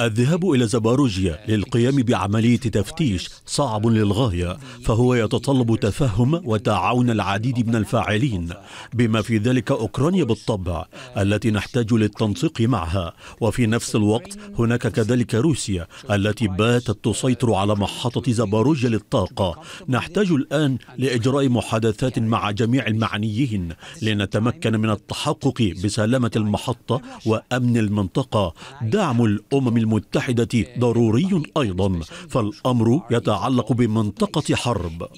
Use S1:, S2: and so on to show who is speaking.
S1: الذهاب إلى زباروجيا للقيام بعملية تفتيش صعب للغاية فهو يتطلب تفهم وتعاون العديد من الفاعلين بما في ذلك أوكرانيا بالطبع التي نحتاج للتنسيق معها وفي نفس الوقت هناك كذلك روسيا التي باتت تسيطر على محطة زباروجيا للطاقة نحتاج الآن لإجراء محادثات مع جميع المعنيين لنتمكن من التحقق بسلامة المحطة وأمن المنطقة دعم الأمم المتحدة ضروري أيضا فالأمر يتعلق بمنطقة حرب